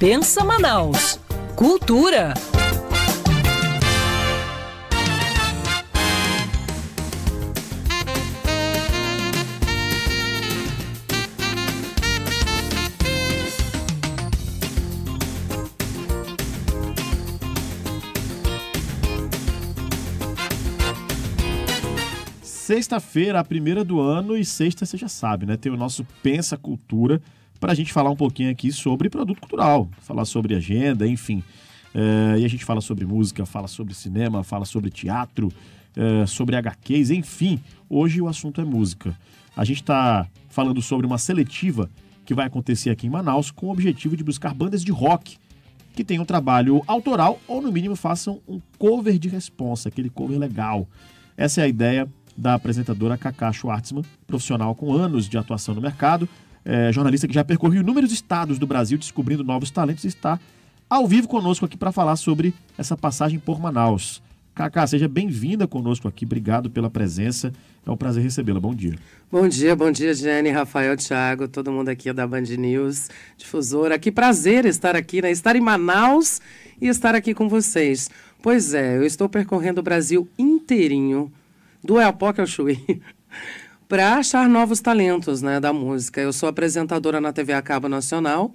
Pensa Manaus. Cultura. Sexta-feira, a primeira do ano, e sexta você já sabe, né? Tem o nosso Pensa Cultura para a gente falar um pouquinho aqui sobre produto cultural, falar sobre agenda, enfim. É, e a gente fala sobre música, fala sobre cinema, fala sobre teatro, é, sobre HQs, enfim. Hoje o assunto é música. A gente está falando sobre uma seletiva que vai acontecer aqui em Manaus com o objetivo de buscar bandas de rock que tenham trabalho autoral ou, no mínimo, façam um cover de responsa, aquele cover legal. Essa é a ideia da apresentadora Cacá Schwartzman, profissional com anos de atuação no mercado, é, jornalista que já percorreu inúmeros estados do Brasil descobrindo novos talentos, está ao vivo conosco aqui para falar sobre essa passagem por Manaus. Cacá, seja bem-vinda conosco aqui, obrigado pela presença, é um prazer recebê-la, bom dia. Bom dia, bom dia, Jenny, Rafael, Thiago, todo mundo aqui da Band News, difusora, que prazer estar aqui, né? estar em Manaus e estar aqui com vocês. Pois é, eu estou percorrendo o Brasil inteirinho, do Oiapoque ao Chuí, para achar novos talentos né, da música. Eu sou apresentadora na TV a cabo nacional,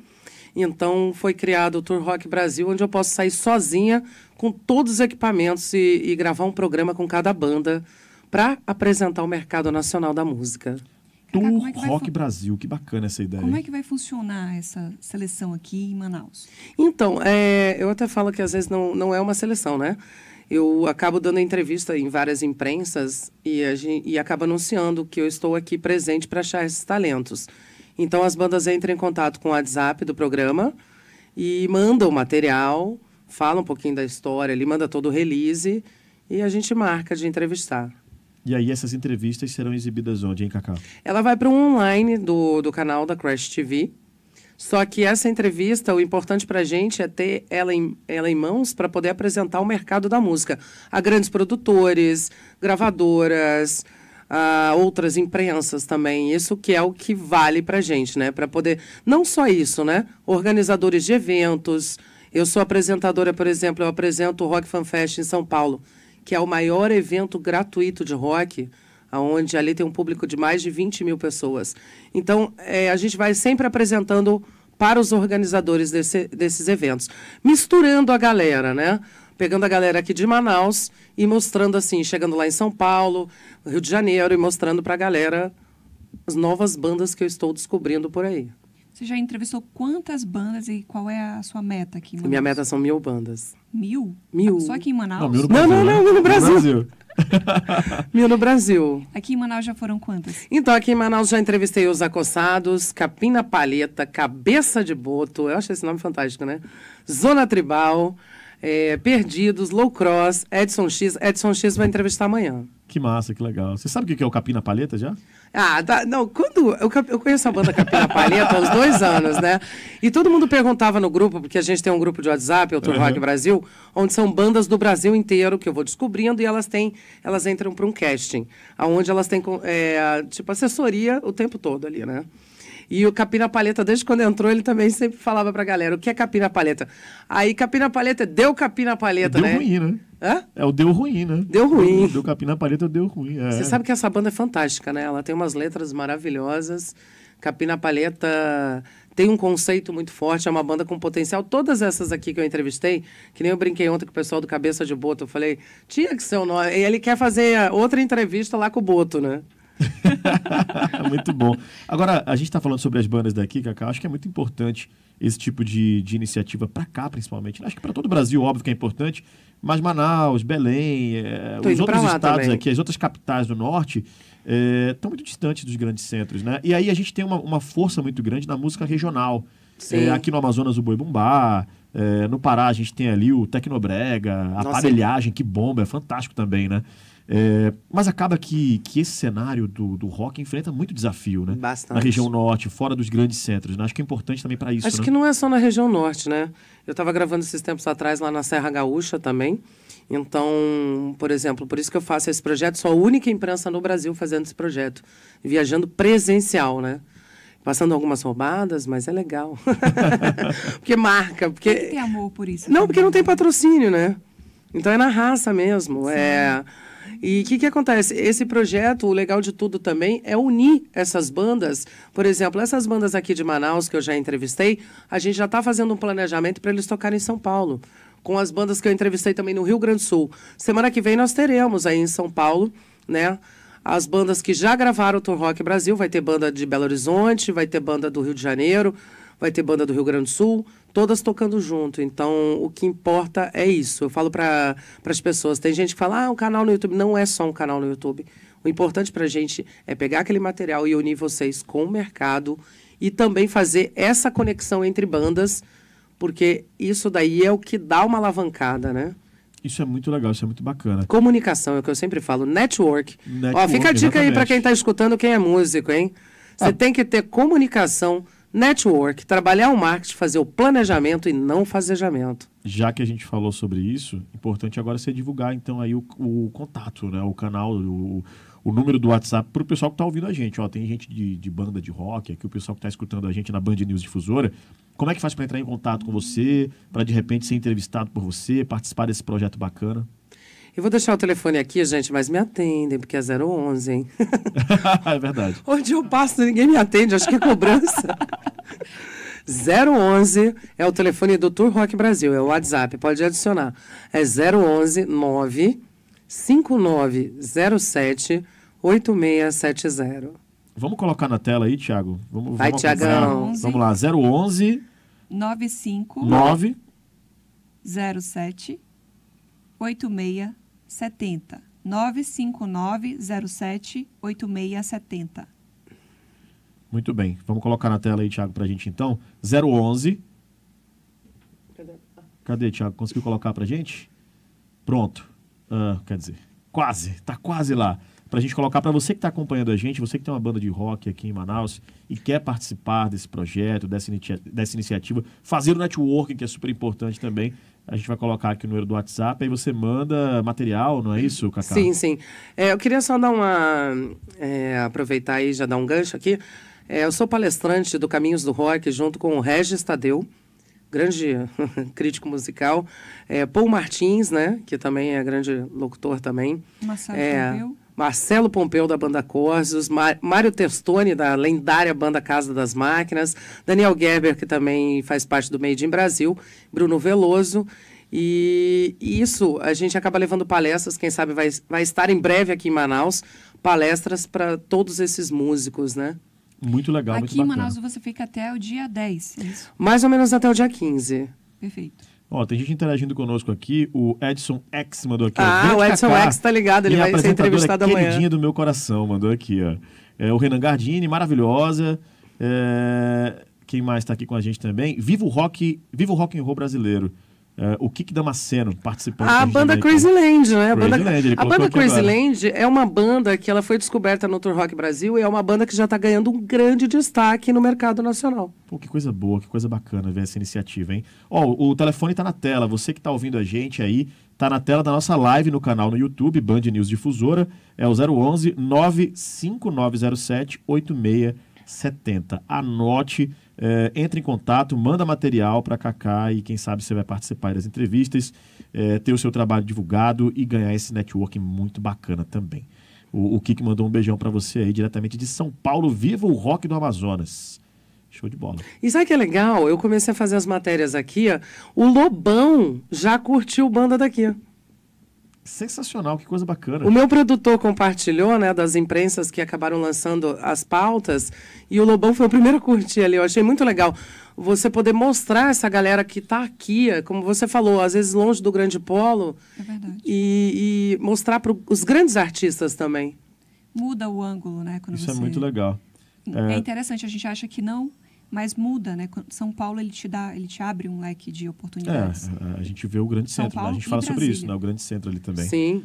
então foi criado o Tour Rock Brasil, onde eu posso sair sozinha com todos os equipamentos e, e gravar um programa com cada banda para apresentar o mercado nacional da música. Tour é Rock Brasil, que bacana essa ideia. Como é que vai funcionar essa seleção aqui em Manaus? Então, é, eu até falo que às vezes não, não é uma seleção, né? eu acabo dando entrevista em várias imprensas e, a gente, e acabo anunciando que eu estou aqui presente para achar esses talentos. Então, as bandas entram em contato com o WhatsApp do programa e mandam o material, falam um pouquinho da história, ele manda todo o release e a gente marca de entrevistar. E aí essas entrevistas serão exibidas onde, hein, Cacau? Ela vai para o online do, do canal da Crash TV. Só que essa entrevista, o importante para a gente é ter ela em, ela em mãos para poder apresentar o mercado da música a grandes produtores, gravadoras, a outras imprensas também. Isso que é o que vale para a gente, né? Para poder. Não só isso, né? Organizadores de eventos. Eu sou apresentadora, por exemplo, eu apresento o Rock Fan Fest em São Paulo, que é o maior evento gratuito de rock onde ali tem um público de mais de 20 mil pessoas. Então, é, a gente vai sempre apresentando para os organizadores desse, desses eventos, misturando a galera, né? Pegando a galera aqui de Manaus e mostrando assim, chegando lá em São Paulo, Rio de Janeiro e mostrando para a galera as novas bandas que eu estou descobrindo por aí. Você já entrevistou quantas bandas e qual é a sua meta aqui? Minha meta são mil bandas. Mil? Mil. Só aqui em Manaus? Não, mil Brasil, não, não, né? não, no Brasil. No Brasil. Mil no Brasil. Aqui em Manaus já foram quantas? Então, aqui em Manaus já entrevistei os acossados, Capina palheta, cabeça de boto, eu acho esse nome fantástico, né? Zona Tribal, é, Perdidos, Low Cross, Edson X. Edson X vai entrevistar amanhã. Que massa, que legal. Você sabe o que é o Capina Palheta já? Ah, tá, não, quando. Eu, eu, conheço a banda Capina Palheta há uns dois anos, né? E todo mundo perguntava no grupo, porque a gente tem um grupo de WhatsApp, o uhum. Rock Brasil, onde são bandas do Brasil inteiro que eu vou descobrindo e elas têm. Elas entram para um casting, onde elas têm, é, tipo, assessoria o tempo todo ali, né? E o Capina Paleta, desde quando entrou, ele também sempre falava pra galera o que é Capina Paleta. Aí Capina Paleta deu Capina Paleta, deu né? Ruim, né? Hã? É, o Deu Ruim, né? Deu Ruim. Deu Capim na Palheta, Deu Ruim. É. Você sabe que essa banda é fantástica, né? Ela tem umas letras maravilhosas. Capim na Palheta tem um conceito muito forte, é uma banda com potencial. Todas essas aqui que eu entrevistei, que nem eu brinquei ontem com o pessoal do Cabeça de Boto, eu falei, tinha que ser o nome. E ele quer fazer outra entrevista lá com o Boto, né? muito bom. Agora, a gente está falando sobre as bandas daqui, Cacá. Acho que é muito importante esse tipo de, de iniciativa para cá, principalmente. Né? Acho que para todo o Brasil, óbvio que é importante, mas Manaus, Belém, é, os outros estados também. aqui, as outras capitais do norte, estão é, muito distantes dos grandes centros. Né? E aí a gente tem uma, uma força muito grande na música regional. É, aqui no Amazonas, o Boi Bumbá. É, no Pará, a gente tem ali o Tecnobrega, a aparelhagem, que bomba, é fantástico também, né? É, mas acaba que, que esse cenário do, do rock enfrenta muito desafio, né? Bastante. Na região norte, fora dos grandes centros. Né? Acho que é importante também para isso. Acho né? que não é só na região norte, né? Eu estava gravando esses tempos atrás lá na Serra Gaúcha também. Então, por exemplo, por isso que eu faço esse projeto, sou a única imprensa no Brasil fazendo esse projeto, viajando presencial, né? passando algumas roubadas, mas é legal. porque marca, porque... Tem que ter amor por isso. Não, também. porque não tem né? patrocínio, né? Então é na raça mesmo. É. Sim. É... E o que, que acontece? Esse projeto, o legal de tudo também, é unir essas bandas. Por exemplo, essas bandas aqui de Manaus que eu já entrevistei, a gente já está fazendo um planejamento para eles tocarem em São Paulo. Com as bandas que eu entrevistei também no Rio Grande do Sul. Semana que vem nós teremos aí em São Paulo, né? as bandas que já gravaram o Tom Rock Brasil. Vai ter banda de Belo Horizonte, vai ter banda do Rio de Janeiro, vai ter banda do Rio Grande do Sul, todas tocando junto. Então, o que importa é isso. Eu falo para as pessoas: tem gente que fala, ah, um canal no YouTube. Não é só um canal no YouTube. O importante para a gente é pegar aquele material e unir vocês com o mercado e também fazer essa conexão entre bandas, porque isso daí é o que dá uma alavancada, né? Isso é muito legal, isso é muito bacana. Comunicação, é o que eu sempre falo, network. network Ó, fica a dica exatamente. aí para quem está escutando, quem é músico, hein? Você ah. tem que ter comunicação, network, trabalhar o marketing, fazer o planejamento e não fazejamento. Já que a gente falou sobre isso, importante agora você divulgar então aí o, o contato, né? O canal, o, o número do WhatsApp para o pessoal que está ouvindo a gente. Ó, tem gente de, de banda de rock aqui, o pessoal que está escutando a gente na Band News Difusora. Como é que faz para entrar em contato com você, para de repente ser entrevistado por você, participar desse projeto bacana? Eu vou deixar o telefone aqui, gente, mas me atendem, porque é 011, hein? é verdade. Onde eu passo, ninguém me atende, acho que é cobrança. 011 é o telefone do Tour Rock Brasil, é o WhatsApp, pode adicionar. É 011 9 5907 8670. Vamos colocar na tela aí, Tiago. Vamos, Vai, vamos Tiagão. Vamos lá, 011 8670. 959 07 8670. Muito bem. Vamos colocar na tela aí, Tiago, para a gente então. 011. Cadê? Cadê, Tiago? Conseguiu colocar para gente? Pronto. Ah, quer dizer, quase. Tá quase lá para a gente colocar para você que está acompanhando a gente, você que tem uma banda de rock aqui em Manaus e quer participar desse projeto, dessa, inicia dessa iniciativa, fazer o networking, que é super importante também. A gente vai colocar aqui o número do WhatsApp, aí você manda material, não é isso, Cacá? Sim, sim. É, eu queria só dar uma. É, aproveitar e já dar um gancho aqui. É, eu sou palestrante do Caminhos do Rock junto com o Regis Tadeu grande crítico musical, é, Paul Martins, né, que também é grande locutor também. Marcelo é, Pompeu. Marcelo Pompeu, da banda Corsos, Mário Testoni, da lendária banda Casa das Máquinas, Daniel Gerber, que também faz parte do Made in Brasil, Bruno Veloso. E isso a gente acaba levando palestras, quem sabe vai, vai estar em breve aqui em Manaus, palestras para todos esses músicos, né? Muito legal. Aqui muito em Manaus você fica até o dia 10, é isso? Mais ou menos até o dia 15. Perfeito. Ó, tem gente interagindo conosco aqui. O Edson X mandou aqui. Ah, o Edson Kaká, X tá ligado, ele vai ser entrevistado amanhã. queridinha do meu coração mandou aqui, ó. É, o Renan Gardini, maravilhosa. É, quem mais está aqui com a gente também? vivo rock, viva o rock and roll brasileiro. Uh, o Kik Damasceno participando a banda Crazy Land, né? A banda, Land, a banda Crazy Land é uma banda que ela foi descoberta no Tour Rock Brasil e é uma banda que já está ganhando um grande destaque no mercado nacional. Pô, que coisa boa, que coisa bacana ver essa iniciativa, hein? Ó, oh, o telefone está na tela, você que está ouvindo a gente aí, está na tela da nossa live no canal no YouTube, Band News Difusora, é o 011 95907 8670. Anote é, entre em contato, manda material para Kaká e quem sabe você vai participar das entrevistas, é, ter o seu trabalho divulgado e ganhar esse networking muito bacana também. O, o Kik mandou um beijão para você aí diretamente de São Paulo, viva o rock do Amazonas. Show de bola. E sabe que é legal? Eu comecei a fazer as matérias aqui, ó. o Lobão já curtiu banda daqui. Ó. Sensacional, que coisa bacana. O meu produtor compartilhou, né, das imprensas que acabaram lançando as pautas, e o Lobão foi o primeiro a curtir ali. Eu achei muito legal você poder mostrar essa galera que está aqui, como você falou, às vezes longe do grande polo. É verdade. E, e mostrar para os grandes artistas também. Muda o ângulo, né? Isso é você... é muito legal. É... é interessante, a gente acha que não mas muda, né? São Paulo ele te dá, ele te abre um leque de oportunidades. É, a gente vê o grande centro, né? a gente fala Brasília. sobre isso, né? O grande centro ali também. Sim.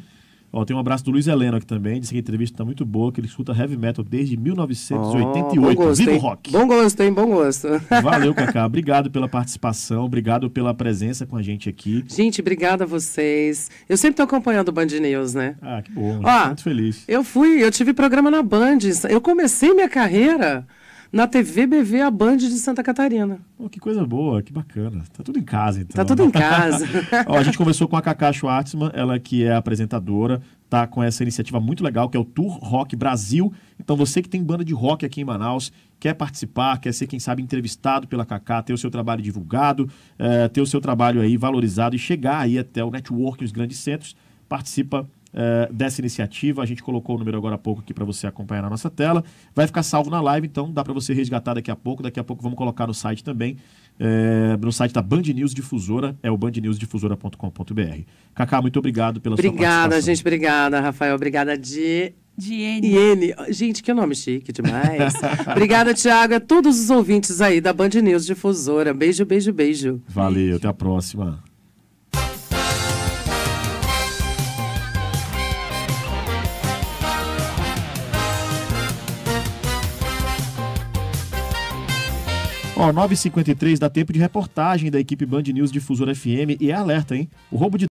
Ó, tem um abraço do Luiz Helena aqui também, disse que a entrevista está muito boa, que ele escuta heavy metal desde 1988. Oh, Vivo rock! Bom gosto, hein? Bom gosto. Valeu, Cacá. Obrigado pela participação, obrigado pela presença com a gente aqui. Gente, obrigada a vocês. Eu sempre estou acompanhando o Band News, né? Ah, que bom. Ó, muito feliz. Eu fui, eu tive programa na Band. Eu comecei minha carreira na TV BV, a Band de Santa Catarina. Oh, que coisa boa, que bacana. Tá tudo em casa, então. Tá tudo em casa. Ó, a gente conversou com a Cacá Schwartzman, ela que é apresentadora, tá com essa iniciativa muito legal, que é o Tour Rock Brasil. Então, você que tem banda de rock aqui em Manaus, quer participar, quer ser, quem sabe, entrevistado pela Cacá, ter o seu trabalho divulgado, é, ter o seu trabalho aí valorizado e chegar aí até o network, os grandes centros, participa eh, dessa iniciativa. A gente colocou o número agora há pouco aqui para você acompanhar na nossa tela. Vai ficar salvo na live, então dá para você resgatar daqui a pouco. Daqui a pouco vamos colocar no site também. Eh, no site da Band News Difusora, é o bandnewsdifusora.com.br. Cacá, muito obrigado pela obrigada, sua participação. Obrigada, gente. Obrigada, Rafael. Obrigada, de de N Gente, que nome chique demais. Obrigada, Tiago. A todos os ouvintes aí da Band News Difusora. Beijo, beijo, beijo. Valeu, beijo. até a próxima. Ó, 9h53 dá tempo de reportagem da equipe Band News Difusora FM e é alerta, hein? O roubo de